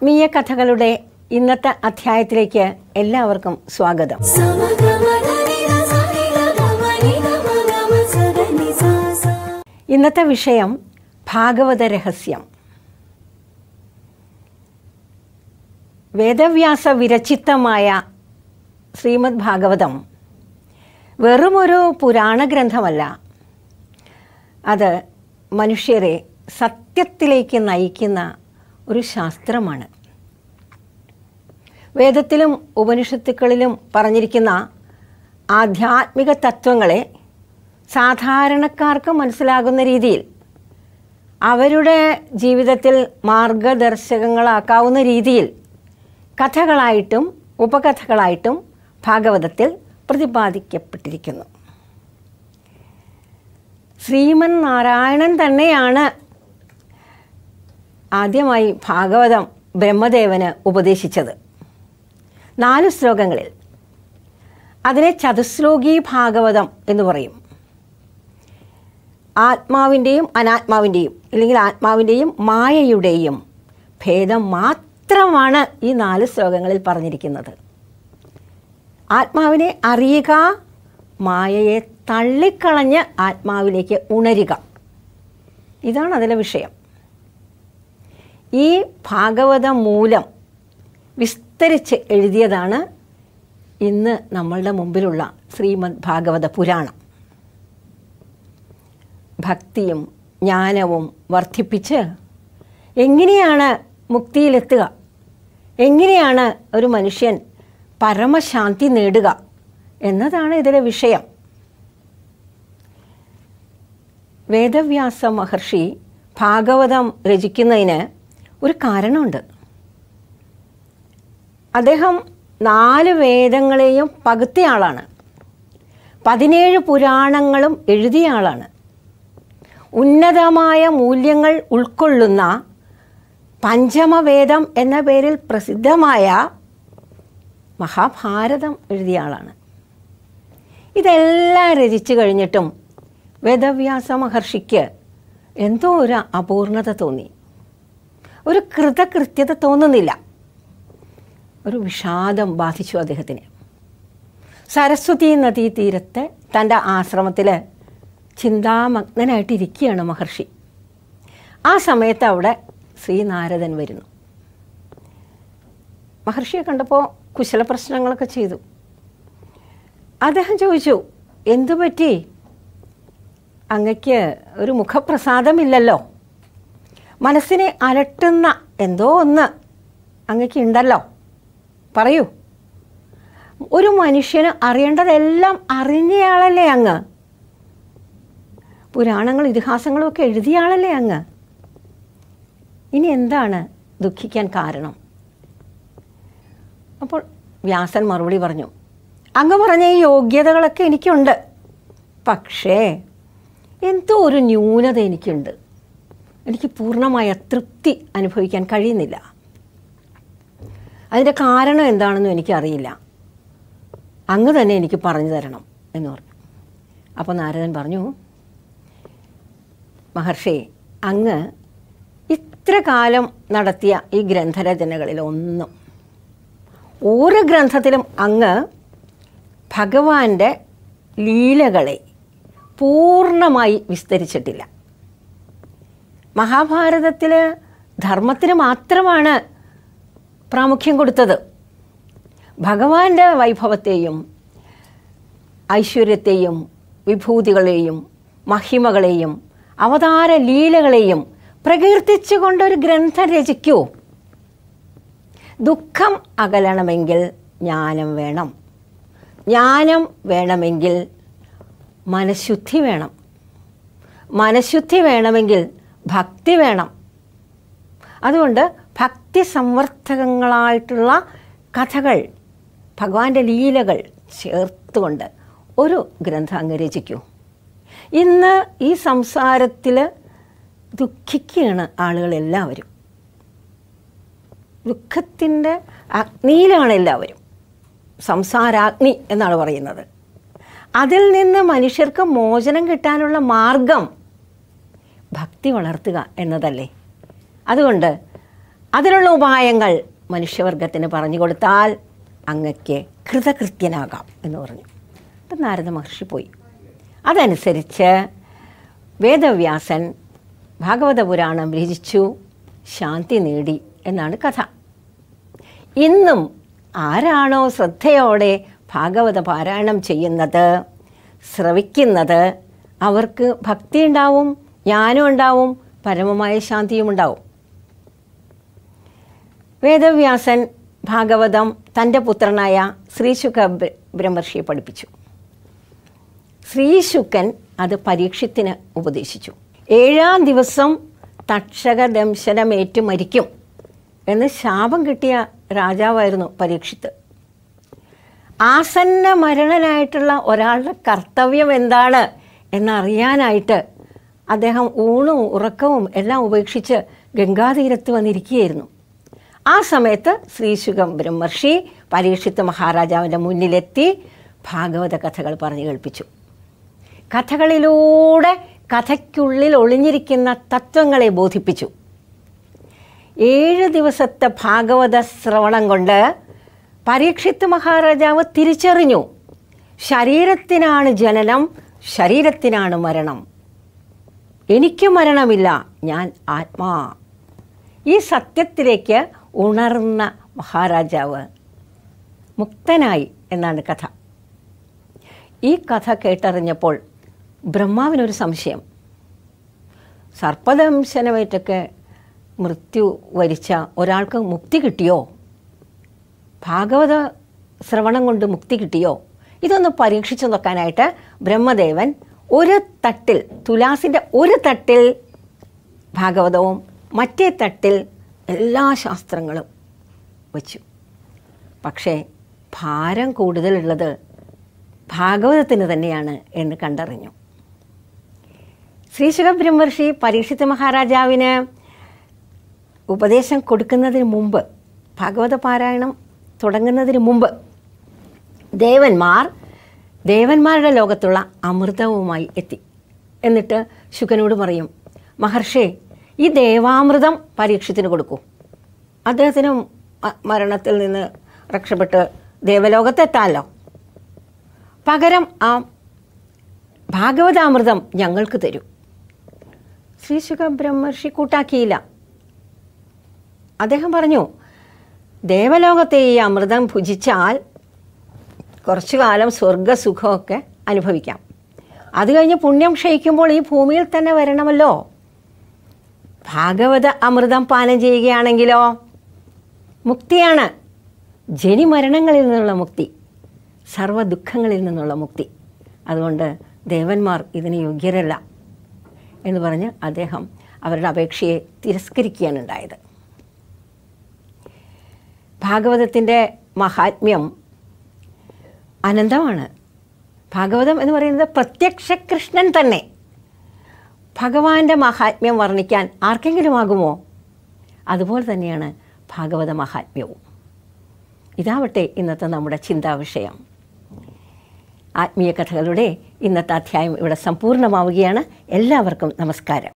ആത്മീയ കഥകളുടെ ഇന്നത്തെ അധ്യായത്തിലേക്ക് എല്ലാവർക്കും സ്വാഗതം ഇന്നത്തെ വിഷയം ഭാഗവത രഹസ്യം വേദവ്യാസ വിരചിത്തമായ ശ്രീമദ് ഭാഗവതം വെറുമൊരു പുരാണ ഗ്രന്ഥമല്ല അത് മനുഷ്യരെ സത്യത്തിലേക്ക് നയിക്കുന്ന ഒരു ശാസ്ത്രമാണ് വേദത്തിലും ഉപനിഷത്തുക്കളിലും പറഞ്ഞിരിക്കുന്ന ആധ്യാത്മിക തത്വങ്ങളെ സാധാരണക്കാർക്ക് മനസ്സിലാകുന്ന രീതിയിൽ അവരുടെ ജീവിതത്തിൽ മാർഗദർശകങ്ങളാക്കാവുന്ന രീതിയിൽ കഥകളായിട്ടും ഉപകഥകളായിട്ടും ഭാഗവതത്തിൽ പ്രതിപാദിക്കപ്പെട്ടിരിക്കുന്നു ശ്രീമൻ നാരായണൻ തന്നെയാണ് ആദ്യമായി ഭാഗവതം ബ്രഹ്മദേവന് ഉപദേശിച്ചത് നാല് ശ്ലോകങ്ങളിൽ അതിനെ ചതുശ്ലോകീ ഭാഗവതം എന്ന് പറയും ആത്മാവിൻ്റെയും അനാത്മാവിൻ്റെയും അല്ലെങ്കിൽ ആത്മാവിൻ്റെയും മായയുടെയും ഭേദം മാത്രമാണ് ഈ നാല് ശ്ലോകങ്ങളിൽ പറഞ്ഞിരിക്കുന്നത് ആത്മാവിനെ അറിയുക മായയെ തള്ളിക്കളഞ്ഞ് ആത്മാവിലേക്ക് ഉണരുക ഇതാണ് അതിലെ വിഷയം ഈ ഭാഗവതം മൂലം വിസ്തരിച്ച് എഴുതിയതാണ് ഇന്ന് നമ്മളുടെ മുമ്പിലുള്ള ശ്രീമദ് ഭാഗവത പുരാണം ഭക്തിയും ജ്ഞാനവും വർദ്ധിപ്പിച്ച് എങ്ങനെയാണ് മുക്തിയിലെത്തുക എങ്ങനെയാണ് ഒരു മനുഷ്യൻ പരമശാന്തി നേടുക എന്നതാണ് ഇതിലെ വിഷയം വേദവ്യാസ മഹർഷി ഭാഗവതം രചിക്കുന്നതിന് ഒരു കാരണമുണ്ട് അദ്ദേഹം നാല് വേദങ്ങളെയും പകുത്തിയ ആളാണ് പതിനേഴ് പുരാണങ്ങളും എഴുതിയ ആളാണ് ഉന്നതമായ മൂല്യങ്ങൾ ഉൾക്കൊള്ളുന്ന പഞ്ചമവേദം എന്ന പേരിൽ പ്രസിദ്ധമായ മഹാഭാരതം എഴുതിയ ആളാണ് ഇതെല്ലാം രചിച്ചു കഴിഞ്ഞിട്ടും വേദവ്യാസ മഹർഷിക്ക് എന്തോ ഒരു അപൂർണത തോന്നി ഒരു കൃതകൃത്യത തോന്നുന്നില്ല ഒരു വിഷാദം ബാധിച്ചു അദ്ദേഹത്തിന് സരസ്വതി നദീ തീരത്തെ തൻ്റെ ആശ്രമത്തിൽ ചിന്താമഗ്നനായിട്ടിരിക്കുകയാണ് മഹർഷി ആ സമയത്ത് അവിടെ ശ്രീനാരദൻ വരുന്നു മഹർഷിയെ കണ്ടപ്പോൾ കുശല പ്രശ്നങ്ങളൊക്കെ ചെയ്തു അദ്ദേഹം ചോദിച്ചു എന്തു പറ്റി അങ്ങയ്ക്ക് ഒരു മുഖപ്രസാദമില്ലല്ലോ മനസ്സിനെ അലട്ടുന്ന എന്തോ ഒന്ന് അങ്ങക്ക് ഉണ്ടല്ലോ പറയൂ ഒരു മനുഷ്യന് അറിയേണ്ടതെല്ലാം അറിഞ്ഞയാളല്ലേ അങ്ങ് പുരാണങ്ങൾ ഇതിഹാസങ്ങളും ഒക്കെ എഴുതിയാളല്ലേ അങ്ങ് ഇനി എന്താണ് ദുഃഖിക്കാൻ കാരണം അപ്പോൾ വ്യാസൻ മറുപടി പറഞ്ഞു അങ്ങ് പറഞ്ഞ ഈ യോഗ്യതകളൊക്കെ എനിക്കുണ്ട് പക്ഷേ എന്തോ ഒരു ന്യൂനത എനിക്കുണ്ട് എനിക്ക് പൂർണ്ണമായ തൃപ്തി അനുഭവിക്കാൻ കഴിയുന്നില്ല അതിൻ്റെ കാരണം എന്താണെന്നും എനിക്കറിയില്ല അങ്ങ് തന്നെ എനിക്ക് പറഞ്ഞു തരണം എന്ന് പറഞ്ഞു അപ്പോൾ നാരദൻ പറഞ്ഞു മഹർഷി അങ്ങ് ഇത്ര കാലം നടത്തിയ ഈ ഗ്രന്ഥരചനകളിലൊന്നും ഓരോ ഗ്രന്ഥത്തിലും അങ്ങ് ഭഗവാന്റെ ലീലകളെ പൂർണ്ണമായി വിസ്തരിച്ചിട്ടില്ല മഹാഭാരതത്തിൽ ധർമ്മത്തിന് മാത്രമാണ് പ്രാമുഖ്യം കൊടുത്തത് ഭഗവാന്റെ വൈഭവത്തെയും ഐശ്വര്യത്തെയും വിഭൂതികളെയും മഹിമകളെയും അവതാര ലീലകളെയും പ്രകീർത്തിച്ചുകൊണ്ടൊരു ഗ്രന്ഥം രചിക്കൂ ദുഃഖം അകലണമെങ്കിൽ ജ്ഞാനം വേണം ജ്ഞാനം വേണമെങ്കിൽ മനഃശുദ്ധി വേണം മനഃശുദ്ധി വേണമെങ്കിൽ ഭക്തി വേണം അതുകൊണ്ട് ഭക്തി സംവർദ്ധകങ്ങളായിട്ടുള്ള കഥകൾ ഭഗവാന്റെ ലീലകൾ ചേർത്തുകൊണ്ട് ഒരു ഗ്രന്ഥം അങ്ങ് രചിക്കൂ ഇന്ന് ഈ സംസാരത്തിൽ ദുഃഖിക്കുകയാണ് ആളുകളെല്ലാവരും ദുഃഖത്തിൻ്റെ അഗ്നിയിലാണ് എല്ലാവരും സംസാരാഗ്നി എന്നാണ് പറയുന്നത് അതിൽ നിന്ന് മനുഷ്യർക്ക് മോചനം കിട്ടാനുള്ള മാർഗം ഭക്തി വളർത്തുക എന്നതല്ലേ അതുകൊണ്ട് അതിനുള്ള ഉപായങ്ങൾ മനുഷ്യവർഗത്തിന് പറഞ്ഞു കൊടുത്താൽ അങ്ങക്ക് കൃതകൃത്യനാകാം എന്ന് പറഞ്ഞു അപ്പം നാരദ മഹർഷി പോയി അതനുസരിച്ച് വേദവ്യാസൻ ഭാഗവത പുരാണം രചിച്ചു ശാന്തി നേടി എന്നാണ് കഥ ഇന്നും ആരാണോ ശ്രദ്ധയോടെ ഭാഗവത പാരായണം ചെയ്യുന്നത് ശ്രവിക്കുന്നത് അവർക്ക് ഭക്തി ഉണ്ടാവും ജ്ഞാനം ഉണ്ടാവും പരമമായ ശാന്തിയും ഉണ്ടാവും വേദവ്യാസൻ ഭാഗവതം തൻ്റെ പുത്രനായ ശ്രീശുഖ ബ്രഹ്മർഷിയെ പഠിപ്പിച്ചു ശ്രീശുക്കൻ അത് പരീക്ഷത്തിന് ഉപദേശിച്ചു ഏഴാം ദിവസം തക്ഷക ദംശനമേറ്റ് മരിക്കും എന്ന് ശാപം കിട്ടിയ രാജാവായിരുന്നു പരീക്ഷിത്ത് ആസന്ന മരണനായിട്ടുള്ള ഒരാളുടെ കർത്തവ്യം എന്താണ് എന്നറിയാനായിട്ട് അദ്ദേഹം ഊണും ഉറക്കവും എല്ലാം ഉപേക്ഷിച്ച് ഗംഗാതീരത്ത് വന്നിരിക്കുകയായിരുന്നു ആ സമയത്ത് ശ്രീശുഖം ബ്രഹ്മർഷി പരീക്ഷിത്ത് മഹാരാജാവിൻ്റെ മുന്നിലെത്തി ഭാഗവത കഥകൾ പറഞ്ഞു കേൾപ്പിച്ചു കഥകളിലൂടെ കഥയ്ക്കുള്ളിൽ ഒളിഞ്ഞിരിക്കുന്ന തത്വങ്ങളെ ബോധിപ്പിച്ചു ഏഴ് ദിവസത്തെ ഭാഗവത ശ്രവണം കൊണ്ട് പരീക്ഷിത്ത് മഹാരാജാവ് തിരിച്ചറിഞ്ഞു ശരീരത്തിനാണ് ജനനം ശരീരത്തിനാണ് മരണം എനിക്ക് മരണമില്ല ഞാൻ ആത്മാ ഈ സത്യത്തിലേക്ക് ഉണർന്ന മഹാരാജാവ് മുക്തനായി എന്നാണ് കഥ ഈ കഥ കേട്ടറിഞ്ഞപ്പോൾ ബ്രഹ്മാവിനൊരു സംശയം സർപ്പദംശനമേറ്റൊക്കെ മൃത്യു വരിച്ച ഒരാൾക്ക് മുക്തി കിട്ടിയോ ഭാഗവത ശ്രവണം കൊണ്ട് മുക്തി കിട്ടിയോ ഇതൊന്ന് പരീക്ഷിച്ചു നോക്കാനായിട്ട് ബ്രഹ്മദേവൻ ഒരു തട്ടിൽ തുലാസിൻ്റെ ഒരു തട്ടിൽ ഭാഗവതവും മറ്റേ തട്ടിൽ എല്ലാ ശാസ്ത്രങ്ങളും വച്ചു പക്ഷേ ഭാരം കൂടുതലുള്ളത് ഭാഗവതത്തിന് തന്നെയാണ് എന്ന് കണ്ടറിഞ്ഞു ശ്രീശുഖ ബ്രഹ്മർഷി പരീക്ഷിത് മഹാരാജാവിന് ഉപദേശം കൊടുക്കുന്നതിന് മുമ്പ് ഭാഗവത പാരായണം തുടങ്ങുന്നതിന് മുമ്പ് ദേവന്മാർ ദേവന്മാരുടെ ലോകത്തുള്ള അമൃതവുമായി എത്തി എന്നിട്ട് ശുക്കനോട് പറയും മഹർഷേ ഈ ദേവാമൃതം പരീക്ഷത്തിന് കൊടുക്കൂ അദ്ദേഹത്തിനും മരണത്തിൽ നിന്ന് രക്ഷപ്പെട്ട് ദേവലോകത്തെത്താമല്ലോ പകരം ആ ഭാഗവതാമൃതം ഞങ്ങൾക്ക് തരൂ ശ്രീശുഖ ബ്രഹ്മർഷി കൂട്ടാക്കിയില്ല അദ്ദേഹം പറഞ്ഞു ദേവലോകത്തെ ഈ അമൃതം ഭുജിച്ചാൽ കുറച്ചു കാലം സ്വർഗസുഖമൊക്കെ അനുഭവിക്കാം അത് കഴിഞ്ഞ് പുണ്യം ക്ഷയിക്കുമ്പോൾ ഈ ഭൂമിയിൽ തന്നെ വരണമല്ലോ ഭാഗവത അമൃതം പാനം ചെയ്യുകയാണെങ്കിലോ മുക്തിയാണ് ജനിമരണങ്ങളിൽ നിന്നുള്ള മുക്തി സർവ്വ ദുഃഖങ്ങളിൽ നിന്നുള്ള മുക്തി അതുകൊണ്ട് ദേവന്മാർ ഇതിന് യോഗ്യരല്ല എന്ന് പറഞ്ഞ് അദ്ദേഹം അവരുടെ അപേക്ഷയെ തിരസ്കരിക്കുകയാണ് ഉണ്ടായത് ഭാഗവതത്തിൻ്റെ മഹാത്മ്യം അനന്തമാണ് ഭാഗവതം എന്ന് പറയുന്നത് പ്രത്യക്ഷ കൃഷ്ണൻ തന്നെ ഭഗവാന്റെ മഹാത്മ്യം വർണ്ണിക്കാൻ ആർക്കെങ്കിലും ആകുമോ അതുപോലെ തന്നെയാണ് ഭാഗവത മഹാത്മ്യവും ഇതാവട്ടെ ഇന്നത്തെ നമ്മുടെ ചിന്താ വിഷയം ആത്മീയ കഥകളുടെ ഇന്നത്തെ അധ്യായം ഇവിടെ സമ്പൂർണ്ണമാവുകയാണ് എല്ലാവർക്കും നമസ്കാരം